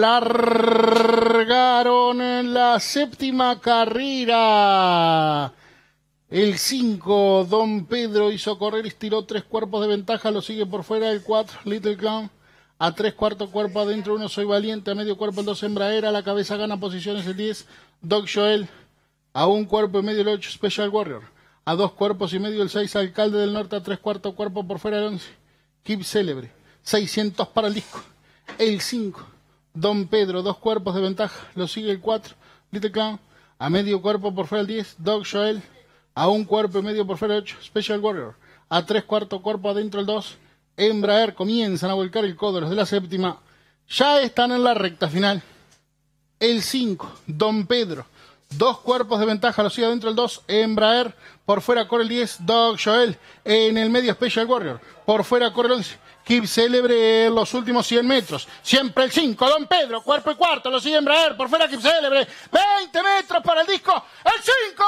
largaron en la séptima carrera. El 5, Don Pedro hizo correr, Y estiró tres cuerpos de ventaja, lo sigue por fuera el 4, Little Clown. A tres cuartos cuerpo adentro, uno soy valiente, a medio cuerpo el 2 Embraera, la cabeza gana posiciones el 10, Doc Joel. A un cuerpo y medio el 8 Special Warrior. A dos cuerpos y medio el 6 Alcalde del Norte, a tres cuartos cuerpo por fuera el 11, Keep Celebre 600 para el disco. El 5. Don Pedro, dos cuerpos de ventaja. Lo sigue el 4. Little Clown. A medio cuerpo por fuera el 10. Dog Joel. A un cuerpo y medio por fuera el 8. Special Warrior. A tres cuartos cuerpo adentro el 2. Embraer comienzan a volcar el codo. Los de la séptima ya están en la recta final. El 5. Don Pedro Dos cuerpos de ventaja lo sigue adentro el 2, Embraer. Por fuera corre el 10, Doug Joel. En el medio, Special Warrior. Por fuera corre el 11, Kip Celebre los últimos 100 metros. Siempre el 5, Don Pedro, cuerpo y cuarto. Lo sigue Embraer. Por fuera, Kip Celebre. 20 metros para el disco. El 5,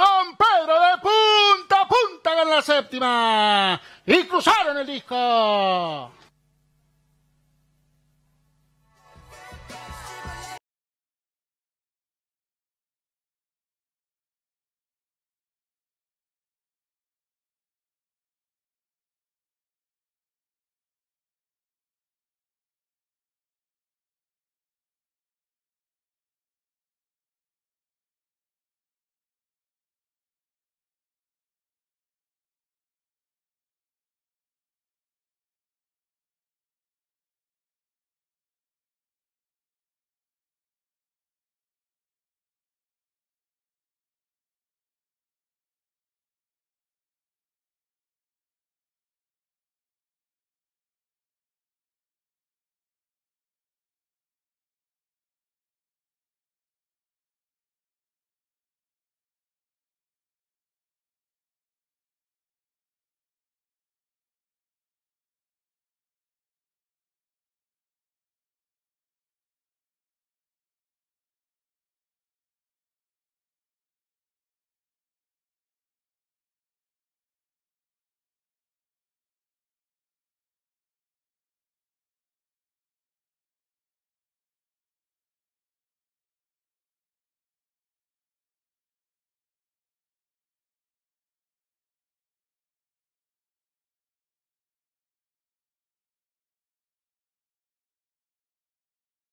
Don Pedro de punta a punta gana la séptima. Y cruzaron el disco.